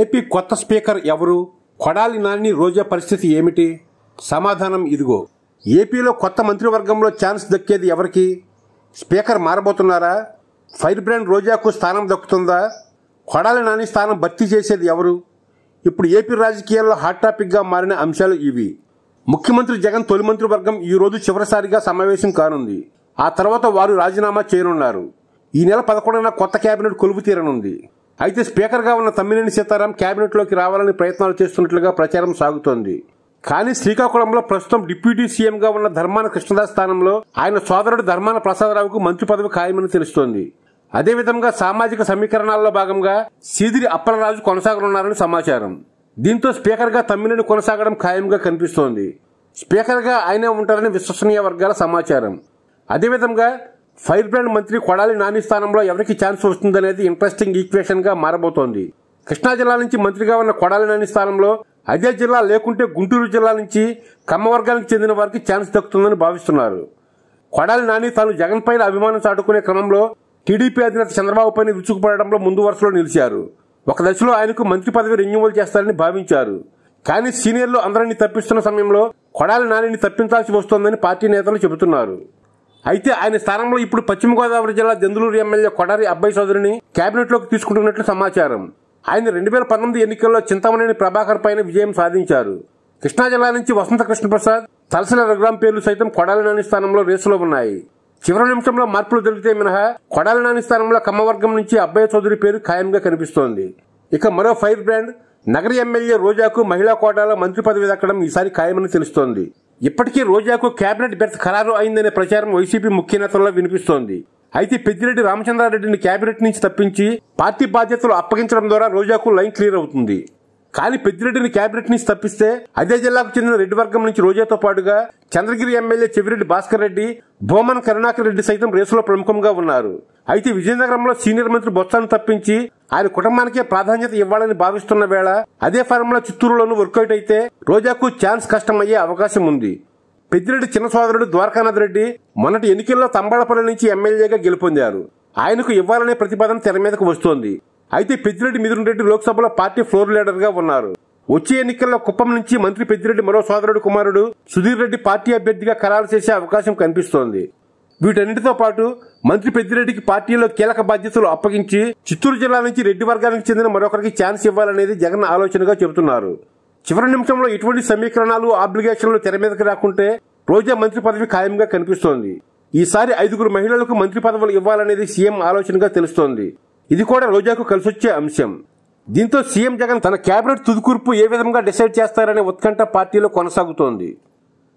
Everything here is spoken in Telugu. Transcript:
ఏపీ కొత్త స్పీకర్ ఎవరు కొడాలి నాని రోజా పరిస్థితి ఏమిటి సమాధానం ఇదిగో ఏపీలో కొత్త మంత్రివర్గంలో ఛాన్స్ దక్కేది ఎవరికి స్పీకర్ మారబోతున్నారా ఫైర్ బ్రాండ్ రోజాకు స్థానం దక్కుతుందా కొడాలి నాని స్థానం భర్తీ చేసేది ఎవరు ఇప్పుడు ఏపీ రాజకీయాల్లో హాట్ టాపిక్గా మారిన అంశాలు ఇవి ముఖ్యమంత్రి జగన్ తొలి మంత్రివర్గం ఈరోజు చివరిసారిగా సమావేశం కానుంది ఆ తర్వాత వారు రాజీనామా చేయనున్నారు ఈ నెల పదకొండున కొత్త కేబినెట్ కొలువు తీరనుంది అయితే స్పీకర్గా ఉన్న తమ్మినేని సీతారాం కేబినెట్లోకి రావాలని ప్రయత్నాలు చేస్తున్నట్లుగా ప్రచారం సాగుతోంది కానీ శ్రీకాకుళంలో ప్రస్తుతం డిప్యూటీ సీఎంగా ఉన్న ధర్మాన కృష్ణదాస్ స్థానంలో ఆయన సోదరుడు ధర్మాన ప్రసాదరావుకు మంత్రి పదవి ఖాయమని తెలుస్తోంది అదేవిధంగా సామాజిక సమీకరణాల్లో భాగంగా సీదిరి అప్పలరాజు కొనసాగనున్నారని సమాచారం దీంతో స్పీకర్గా తమ్మినేని కొనసాగడం ఖాయంగా కనిపిస్తోంది స్పీకర్గా ఆయనే ఉంటారని విశ్వసనీయ వర్గాల సమాచారం అదేవిధంగా ఫైర్ బ్రాండ్ మంత్రి కొడాలి నాని స్థానంలో ఎవరికి ఛాన్స్ వస్తుందనేది ఇంట్రెస్టింగ్ ఈక్వేషన్ గా మారబోతోంది కృష్ణా జిల్లా నుంచి మంత్రిగా ఉన్న కొడాలి నాని స్థానంలో అదే జిల్లా లేకుంటే గుంటూరు జిల్లా నుంచి కమ్మవర్గానికి చెందిన వారికి ఛాన్స్ దక్కుతుందని భావిస్తున్నారు కొడాలి నాని తాను జగన్ పైన అభిమానం చాటుకునే క్రమంలో టీడీపీ అధినేత చంద్రబాబు పైన విరుచుకుపడడంలో ముందు వరుసలో నిలిచారు ఒక దశలో ఆయనకు మంత్రి పదవి రెన్యువల్ చేస్తారని భావించారు కానీ సీనియర్లు అందరినీ తప్పిస్తున్న సమయంలో కొడాలి నానిని తప్పించాల్సి వస్తోందని పార్టీ నేతలు చెబుతున్నారు అయితే ఆయన స్థానంలో ఇప్పుడు పశ్చిమ గోదావరి జిల్లా జందులూరు ఎమ్మెల్యే కొడారి అబ్బాయి చౌదరిని లోకి తీసుకుంటున్నట్లు సమాచారం ఆయన రెండు వేల పంతొమ్మిది ఎన్నికల్లో చింతమనేని ప్రభాకర్ పైన విజయం సాధించారు కృష్ణా జిల్లా నుంచి వసంత కృష్ణప్రసాద్ తలసల రఘురాం పేర్లు సైతం కొడాలి నాని స్థానంలో రేసులో ఉన్నాయి చివరి నిమిషంలో మార్పులు జరిగితే మినహా కొడాలి నాని స్థానంలో కమ్మవర్గం నుంచి అబ్బాయి చౌదరి పేరు ఖాయంగా కనిపిస్తోంది ఇక మరో ఫైర్ బ్రాండ్ నగర ఎమ్మెల్యే రోజాకు మహిళా కోటాలో మంత్రి పదవి దక్కడం ఈసారి ఖాయమని తెలుస్తోంది ఇప్పటికీ రోజాకు కేబినెట్ బెర్త్ ఖరారు అయిందనే ప్రచారం వైసీపీ ముఖ్య నేతల్లో వినిపిస్తోంది అయితే పెద్దిరెడ్డి రామచంద్రారెడ్డిని కేబినెట్ నుంచి తప్పించి పార్టీ బాధ్యతలు అప్పగించడం ద్వారా రోజాకు లైన్ క్లియర్ అవుతుంది కానీ పెద్దిరెడ్డిని కేబినెట్ నుంచి తప్పిస్తే అదే జిల్లాకు చెందిన రెడ్డి వర్గం నుంచి రోజాతో పాటుగా చంద్రగిరి ఎమ్మెల్యే చెవిరెడ్డి భాస్కర్ రెడ్డి భూమన్ కరుణాకర్ రెడ్డి సైతం రేసులో ప్రముఖంగా ఉన్నారు అయితే విజయనగరంలో సీనియర్ మంత్రి బొత్సాను తప్పించి ఆయన కుటుంబానికే ప్రాధాన్యత ఇవ్వాలని భావిస్తున్న వేళ అదే ఫారంలో చిత్తూరులోనూ వర్కౌట్ అయితే రోజాకు ఛాన్స్ కష్టమయ్యే అవకాశం ఉంది పెద్దిరెడ్డి చిన్న సోదరుడు ద్వారకానాథ్ రెడ్డి మొన్నటి ఎన్నికల్లో తంబాళపల్లి నుంచి ఎమ్మెల్యేగా గెలుపొందారు ఆయనకు ఇవ్వాలనే ప్రతిపాదన తెర మీదకు వస్తోంది అయితే పెద్దిరెడ్డి మిథున్ రెడ్డి లోక్సభలో పార్టీ ఫ్లోర్ లీడర్ గా ఉన్నారు వచ్చే ఎన్నికల్లో కుప్పం నుంచి మంత్రి పెద్దిరెడ్డి మరో సోదరుడు కుమారుడు సుధీర్ రెడ్డి పార్టీ అభ్యర్థిగా ఖరారు చేసే అవకాశం కనిపిస్తోంది వీటన్నిటితో పాటు మంత్రి పెద్దిరెడ్డికి పార్టీలో కీలక బాధ్యతలు అప్పగించి చిత్తూరు జిల్లా నుంచి రెడ్డి వర్గానికి చెందిన మరొకరికి ఛాన్స్ ఇవ్వాలనేది జగన్ ఆలోచనగా చెబుతున్నారు చివరి నిమిషంలో ఎటువంటి సమీకరణాలు ఆబ్లిగేషన్లు తెర మీదకి రాకుంటే రోజా మంత్రి పదవి ఖాయంగా కనిపిస్తోంది ఈసారి ఐదుగురు మహిళలకు మంత్రి పదవులు ఇవ్వాలనేది సీఎం ఆలోచనగా తెలుస్తోంది ఇది కూడా రోజాకు కలిసొచ్చే అంశం దీంతో సీఎం జగన్ తన కేబినెట్ తుదికూర్పు ఏ విధంగా డిసైడ్ చేస్తారనే ఉత్కంఠ పార్టీలో కొనసాగుతోంది